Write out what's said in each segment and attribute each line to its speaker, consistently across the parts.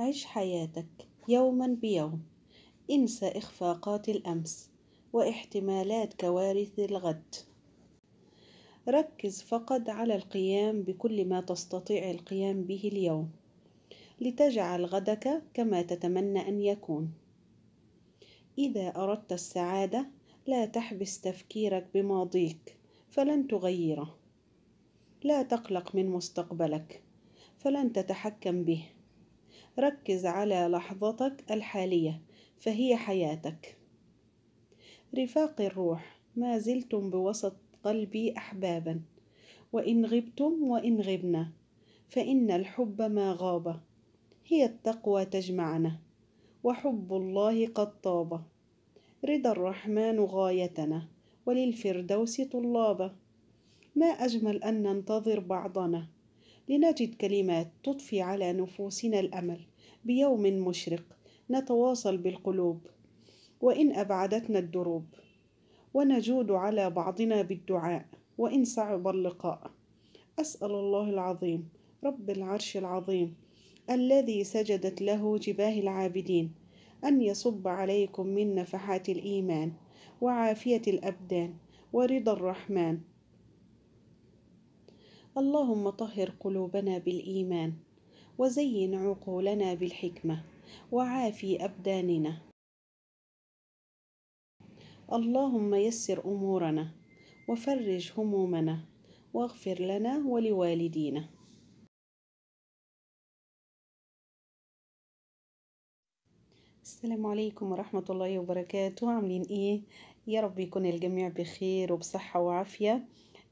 Speaker 1: عش حياتك يوما بيوم انسى إخفاقات الأمس واحتمالات كوارث الغد ركز فقط على القيام بكل ما تستطيع القيام به اليوم لتجعل غدك كما تتمنى أن يكون إذا أردت السعادة لا تحبس تفكيرك بماضيك فلن تغيره لا تقلق من مستقبلك فلن تتحكم به ركز على لحظتك الحالية فهي حياتك رفاق الروح ما زلتم بوسط قلبي أحبابا وإن غبتم وإن غبنا فإن الحب ما غاب هي التقوى تجمعنا وحب الله قد طاب رضا الرحمن غايتنا وللفردوس طلابا ما أجمل أن ننتظر بعضنا لنجد كلمات تضفي على نفوسنا الامل بيوم مشرق نتواصل بالقلوب وان ابعدتنا الدروب ونجود على بعضنا بالدعاء وان صعب اللقاء اسال الله العظيم رب العرش العظيم الذي سجدت له جباه العابدين ان يصب عليكم من نفحات الايمان وعافيه الابدان ورضا الرحمن اللهم طهر قلوبنا بالايمان وزين عقولنا بالحكمه وعافي ابداننا اللهم يسر امورنا وفرج همومنا واغفر لنا ولوالدينا السلام عليكم ورحمة الله وبركاته عاملين ايه يا رب يكون الجميع بخير وبصحة وعافية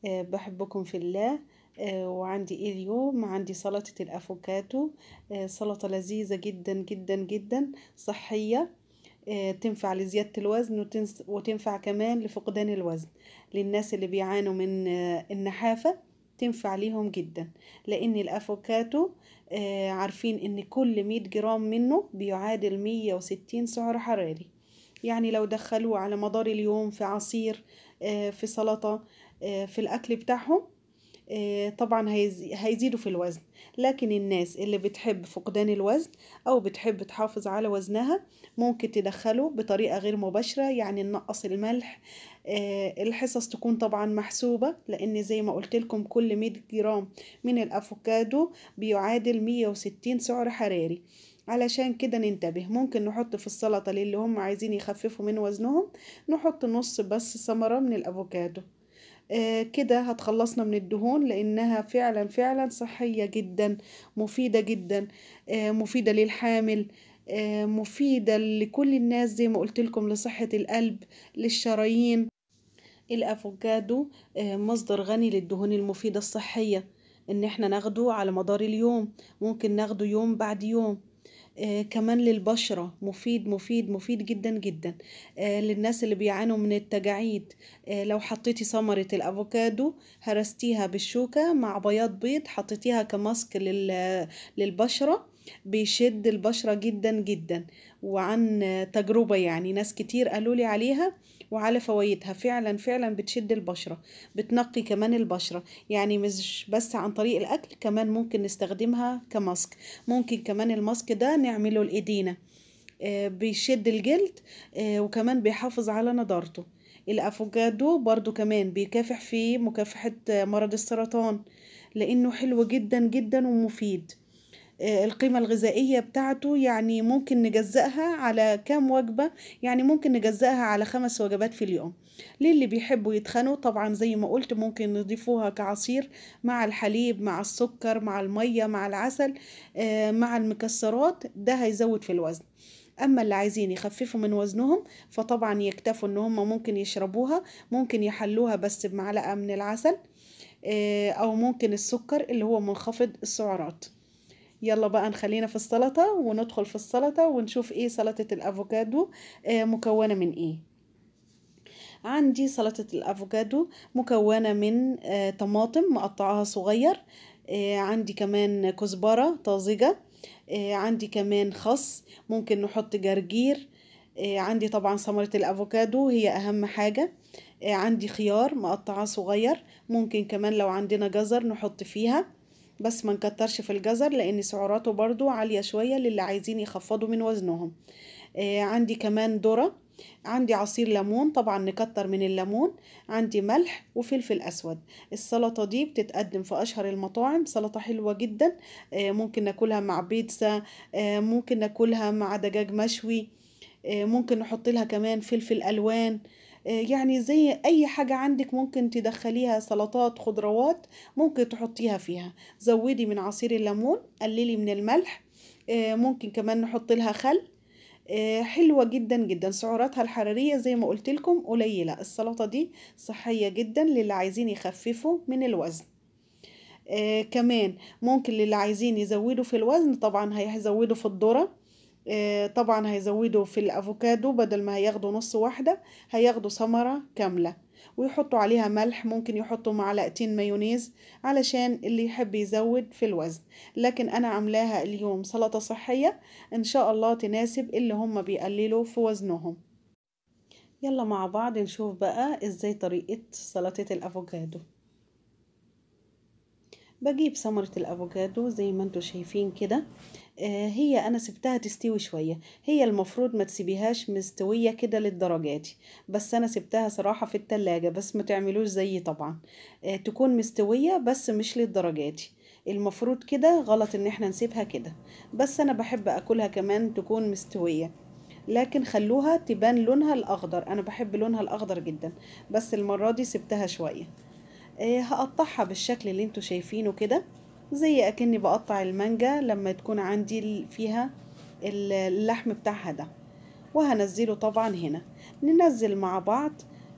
Speaker 1: أه بحبكم في الله آه، وعندي اليوم عندي سلطة الافوكاتو آه، سلطة لذيذة جدا جدا جدا صحية آه، تنفع لزيادة الوزن وتنفع كمان لفقدان الوزن للناس اللي بيعانوا من النحافة تنفع ليهم جدا لان الافوكاتو عارفين ان كل مية جرام منه بيعادل مية وستين سعر حراري يعني لو دخلوه على مدار اليوم في عصير في سلطة في الاكل بتاعهم آه، طبعا هيزيدوا في الوزن لكن الناس اللي بتحب فقدان الوزن او بتحب تحافظ على وزنها ممكن تدخله بطريقة غير مباشرة يعني نقص الملح آه، الحصص تكون طبعا محسوبة لان زي ما قلت لكم كل 100 جرام من الافوكادو بيعادل 160 سعر حراري علشان كده ننتبه ممكن نحط في السلطة للي هم عايزين يخففوا من وزنهم نحط نص بس ثمرة من الافوكادو آه، كده هتخلصنا من الدهون لانها فعلا فعلا صحية جدا مفيدة جدا آه، مفيدة للحامل آه، مفيدة لكل الناس زي ما قلت لكم لصحة القلب للشرايين الافوكادو مصدر غني للدهون المفيدة الصحية ان احنا ناخده على مدار اليوم ممكن ناخده يوم بعد يوم آه، كمان للبشرة مفيد مفيد مفيد جدا جدا آه، للناس اللي بيعانوا من التجاعيد آه، لو حطيتي ثمرة الأفوكادو هرستيها بالشوكة مع بياض بيض حطيتيها كماسك للبشرة بيشد البشرة جدا جدا وعن تجربة يعني ناس كتير قالوا لي عليها وعلى فوائدها فعلا فعلا بتشد البشرة بتنقي كمان البشرة يعني مش بس عن طريق الأكل كمان ممكن نستخدمها كماسك ممكن كمان الماسك ده نعمله لإيدينا آه، بيشد الجلد آه، وكمان بيحافظ على نضارته الافوكادو برضو كمان بيكافح في مكافحة مرض السرطان لانه حلو جدا جدا ومفيد آه، القيمة الغذائية بتاعته يعني ممكن نجزأها على كام وجبة يعني ممكن نجزأها على خمس وجبات في اليوم للي بيحبوا يتخنوا طبعا زي ما قلت ممكن نضيفوها كعصير مع الحليب مع السكر مع المية مع العسل آه، مع المكسرات ده هيزود في الوزن اما اللي عايزين يخففوا من وزنهم فطبعا يكتفوا ان هم ممكن يشربوها ممكن يحلوها بس بمعلقه من العسل آه، او ممكن السكر اللي هو منخفض السعرات يلا بقى نخلينا في السلطة وندخل في السلطة ونشوف ايه سلطة الافوكادو آه، مكونة من ايه عندي سلطة الافوكادو مكونة من آه، طماطم مقطعاها صغير آه، عندي كمان كزبرة طازجة عندي كمان خس ممكن نحط جرجير عندي طبعا ثمرة الافوكادو هي اهم حاجة عندي خيار مقطعه صغير ممكن كمان لو عندنا جزر نحط فيها بس ما نكترش في الجزر لان سعراته برضو عالية شوية للي عايزين يخفضوا من وزنهم آه عندي كمان ذرة عندي عصير ليمون طبعا نكتر من الليمون عندي ملح وفلفل اسود السلطه دي بتتقدم في اشهر المطاعم سلطه حلوه جدا آه، ممكن ناكلها مع بيتزا آه، ممكن ناكلها مع دجاج مشوي آه، ممكن نحط لها كمان فلفل الوان يعني زي اي حاجة عندك ممكن تدخليها سلطات خضروات ممكن تحطيها فيها زودي من عصير الليمون قللي من الملح آه، ممكن كمان نحط لها خل آه، حلوة جدا جدا سعراتها الحرارية زي ما قلت لكم قليلة السلطة دي صحية جدا للي عايزين يخففوا من الوزن آه كمان ممكن للي عايزين يزودوا في الوزن طبعا هيزودوا في الذرة آه، طبعا هيزودوا في الافوكادو بدل ما هياخدوا نص واحده هياخدوا ثمره كامله ويحطوا عليها ملح ممكن يحطوا معلقتين مايونيز علشان اللي يحب يزود في الوزن لكن انا عاملاها اليوم سلطه صحيه ان شاء الله تناسب اللي هم بيقللوا في وزنهم يلا مع بعض نشوف بقى ازاي طريقه سلطه الافوكادو بجيب ثمره الافوكادو زي ما انتم شايفين كده آه، هي انا سبتها تستوي شويه هي المفروض ما تسيبيهاش مستويه كده للدرجه دي بس انا سبتها صراحه في التلاجة بس ما تعملوش زيي طبعا آه، تكون مستويه بس مش للدرجه دي المفروض كده غلط ان احنا نسيبها كده بس انا بحب اكلها كمان تكون مستويه لكن خلوها تبان لونها الاخضر انا بحب لونها الاخضر جدا بس المره دي سبتها شويه آه، هقطعها بالشكل اللي انتوا شايفينه كده زي اكني بقطع المانجا لما تكون عندي فيها اللحم بتاعها ده وهنزله طبعا هنا ننزل مع بعض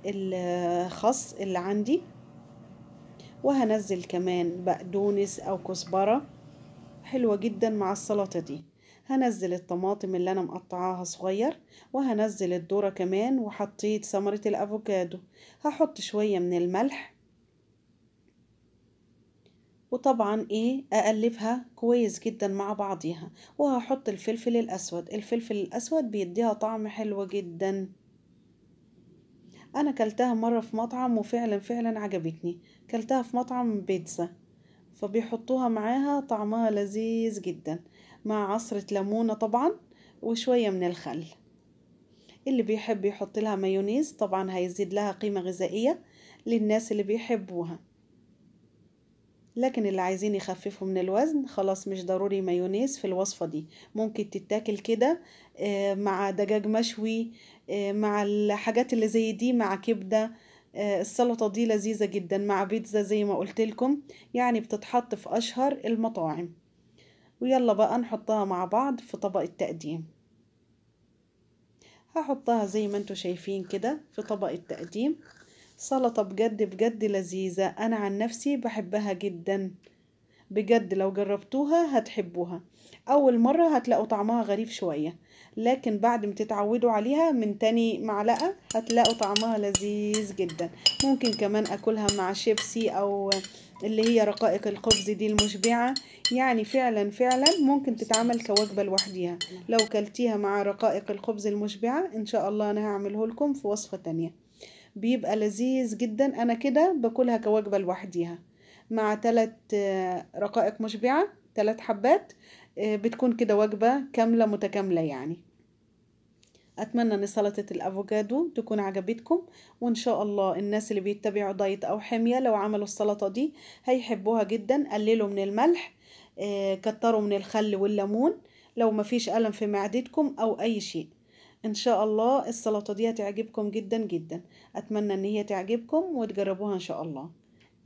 Speaker 1: الخص اللي عندي وهنزل كمان بقدونس او كزبرة حلوة جدا مع السلطة دي هنزل الطماطم اللي انا مقطعاها صغير وهنزل الذرة كمان وحطيت ثمرة الافوكادو هحط شوية من الملح وطبعا ايه اقلبها كويس جدا مع بعضيها وهحط الفلفل الاسود الفلفل الاسود بيديها طعم حلو جدا انا كلتها مرة في مطعم وفعلا فعلا عجبتني كلتها في مطعم بيتزا فبيحطوها معاها طعمها لذيذ جدا مع عصرة ليمونة طبعا وشوية من الخل اللي بيحب يحط لها مايونيز طبعا هيزيد لها قيمة غذائية للناس اللي بيحبوها لكن اللي عايزين يخففوا من الوزن خلاص مش ضروري مايونيز في الوصفة دي ممكن تتاكل كده آه، مع دجاج مشوي آه، مع الحاجات اللي زي دي مع كبدة آه، السلطة دي لذيذة جدا مع بيتزا زي ما قلت لكم يعني بتتحط في أشهر المطاعم ويلا بقى نحطها مع بعض في طبق التقديم هحطها زي ما انتوا شايفين كده في طبق التقديم سلطة بجد بجد لذيذة أنا عن نفسي بحبها جدا بجد لو جربتوها هتحبوها أول مرة هتلاقوا طعمها غريب شوية لكن بعد ما تتعودوا عليها من تاني معلقة هتلاقوا طعمها لذيذ جدا ممكن كمان أكلها مع شيبسي أو اللي هي رقائق الخبز دي المشبعة يعني فعلا فعلا ممكن تتعمل كوجبة لوحديها لو كلتيها مع رقائق الخبز المشبعة إن شاء الله أنا هعمله لكم في وصفة تانية بيبقى لذيذ جدا انا كده باكلها كوجبه لوحديها مع ثلاث آه، رقائق مشبعه ثلاث حبات آه، بتكون كده وجبه كامله متكامله يعني اتمنى ان سلطه الافوكادو تكون عجبتكم وان شاء الله الناس اللي بيتبعوا دايت او حميه لو عملوا السلطه دي هيحبوها جدا قللوا من الملح آه، كتروا من الخل والليمون لو مفيش الم في معدتكم او اي شيء ان شاء الله السلطة دي هتعجبكم جدا جدا اتمنى ان هي تعجبكم وتجربوها ان شاء الله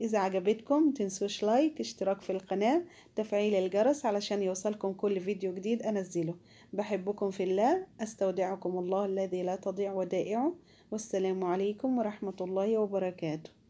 Speaker 1: اذا عجبتكم تنسوش لايك اشتراك في القناة تفعيل الجرس علشان يوصلكم كل فيديو جديد انزله بحبكم في الله استودعكم الله الذي لا تضيع ودائعه والسلام عليكم ورحمة الله وبركاته